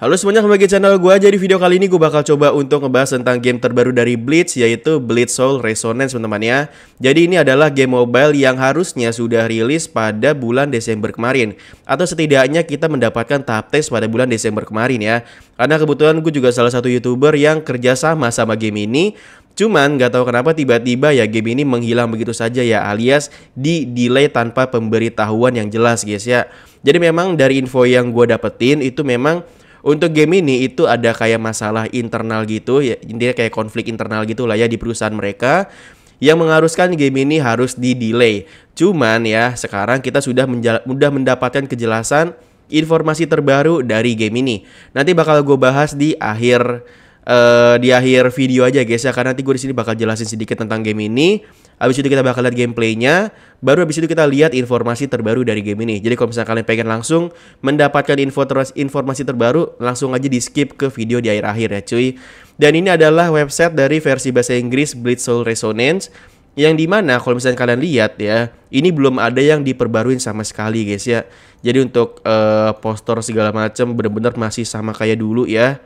Halo semuanya kembali ke channel gue Jadi video kali ini gue bakal coba untuk ngebahas tentang game terbaru dari Blitz Yaitu Blitz Soul Resonance teman-teman ya Jadi ini adalah game mobile yang harusnya sudah rilis pada bulan Desember kemarin Atau setidaknya kita mendapatkan tahap tes pada bulan Desember kemarin ya Karena kebetulan gue juga salah satu youtuber yang kerjasama sama game ini Cuman gak tahu kenapa tiba-tiba ya game ini menghilang begitu saja ya alias di delay tanpa pemberitahuan yang jelas guys ya Jadi memang dari info yang gue dapetin itu memang untuk game ini itu ada kayak masalah internal gitu ya, intinya kayak konflik internal gitu lah ya di perusahaan mereka yang mengharuskan game ini harus di delay. Cuman ya sekarang kita sudah mudah mendapatkan kejelasan informasi terbaru dari game ini. Nanti bakal gue bahas di akhir uh, di akhir video aja guys ya karena nanti gue di sini bakal jelasin sedikit tentang game ini. Abis itu kita bakal lihat gameplaynya, baru habis itu kita lihat informasi terbaru dari game ini. Jadi kalau misalnya kalian pengen langsung mendapatkan info terus informasi terbaru, langsung aja di skip ke video di akhir-akhir ya cuy. Dan ini adalah website dari versi bahasa Inggris Blitz Soul Resonance yang dimana kalau misalnya kalian lihat ya, ini belum ada yang diperbaruin sama sekali guys ya. Jadi untuk uh, eh, poster segala macam benar-benar masih sama kayak dulu ya.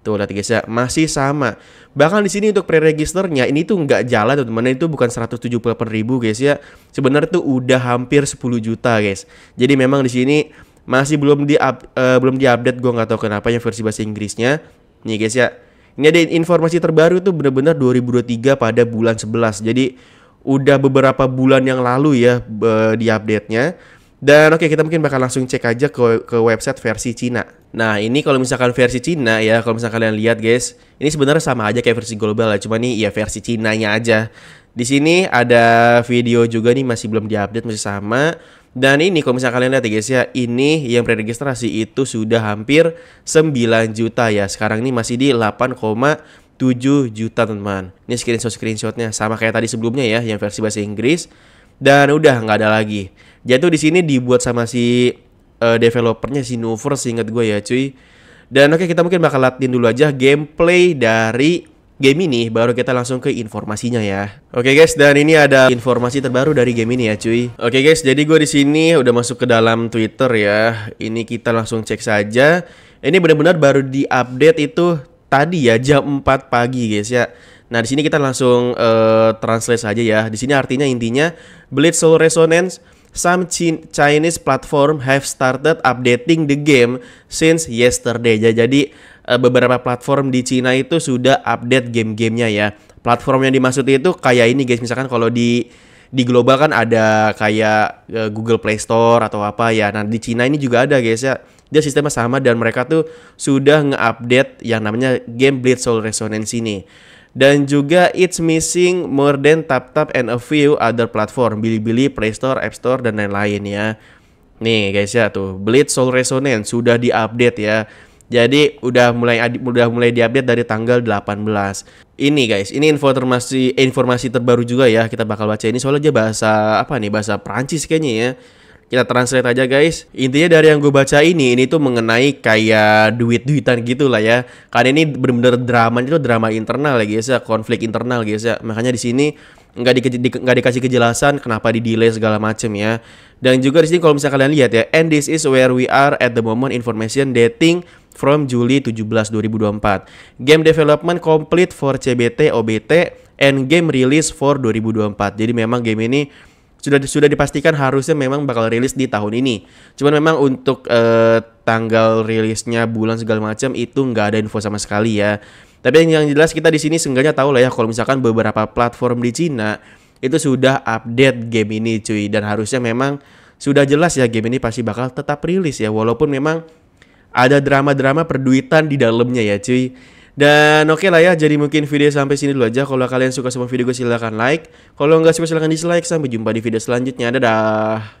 Tuh gitu, lihat guys ya, masih sama. Bahkan di sini untuk pre-registernya ini tuh nggak jalan teman-teman, itu bukan 178 ribu guys ya. Sebenarnya tuh udah hampir 10 juta guys. Jadi memang di sini masih belum di up, uh, belum diupdate Gua nggak tahu kenapa yang versi bahasa Inggrisnya. Nih guys ya. Ini ada informasi terbaru tuh benar-benar 2023 pada bulan 11. Jadi udah beberapa bulan yang lalu ya uh, di update-nya dan oke okay, kita mungkin bakal langsung cek aja ke ke website versi Cina. Nah, ini kalau misalkan versi Cina ya, kalau misalkan kalian lihat guys, ini sebenarnya sama aja kayak versi global ya, cuma nih ya versi Cina nya aja. Di sini ada video juga nih masih belum diupdate masih sama. Dan ini kalau misalkan kalian lihat ya guys ya, ini yang preregistrasi itu sudah hampir 9 juta ya. Sekarang ini masih di 8, 7 juta teman. Ini screenshot screenshotnya sama kayak tadi sebelumnya ya, yang versi bahasa Inggris. Dan udah nggak ada lagi. Jatuh di sini dibuat sama si uh, developernya si Nuver ingat gue ya cuy. Dan oke okay, kita mungkin bakal latihan dulu aja gameplay dari game ini baru kita langsung ke informasinya ya. Oke okay guys, dan ini ada informasi terbaru dari game ini ya cuy. Oke okay guys, jadi gue di sini udah masuk ke dalam Twitter ya. Ini kita langsung cek saja. Ini benar-benar baru diupdate itu tadi ya jam 4 pagi guys ya. Nah, di sini kita langsung uh, translate saja ya. Di sini artinya intinya Blitz Soul Resonance some Chinese platform have started updating the game since yesterday. Jadi eh, beberapa platform di Cina itu sudah update game-gamenya ya. Platform yang dimaksud itu kayak ini guys, misalkan kalau di di global kan ada kayak eh, Google Play Store atau apa ya. Nah, di Cina ini juga ada guys ya. Dia sistemnya sama dan mereka tuh sudah nge-update yang namanya game Blade Soul Resonance ini dan juga it's missing more than tap tap and a few other platform, Bilibili, Play Store, App Store dan lain-lain ya. Nih guys ya tuh, Blade Soul Resonance sudah diupdate ya. Jadi udah mulai udah mulai diupdate dari tanggal 18. Ini guys, ini informasi informasi terbaru juga ya kita bakal baca ini soalnya aja bahasa apa nih bahasa Prancis kayaknya ya kita translate aja guys. Intinya dari yang gue baca ini, ini tuh mengenai kayak duit-duitan gitu lah ya. Karena ini bener-bener drama itu drama internal ya guys ya, konflik internal guys ya. Makanya di sini nggak di, di, dikasih kejelasan kenapa di delay segala macem ya dan juga di sini kalau misalnya kalian lihat ya and this is where we are at the moment information dating from Juli 17 2024 game development complete for CBT OBT and game release for 2024 jadi memang game ini sudah sudah dipastikan harusnya memang bakal rilis di tahun ini. Cuman memang untuk eh, tanggal rilisnya, bulan segala macam itu nggak ada info sama sekali ya. Tapi yang, yang jelas kita di sini seenggaknya tahu lah ya kalau misalkan beberapa platform di Cina itu sudah update game ini cuy dan harusnya memang sudah jelas ya game ini pasti bakal tetap rilis ya walaupun memang ada drama-drama perduitan di dalamnya ya cuy. Dan oke okay lah ya, jadi mungkin video sampai sini dulu aja. Kalau kalian suka sama video gue silahkan like. Kalau nggak suka silahkan dislike. Sampai jumpa di video selanjutnya. Dadah.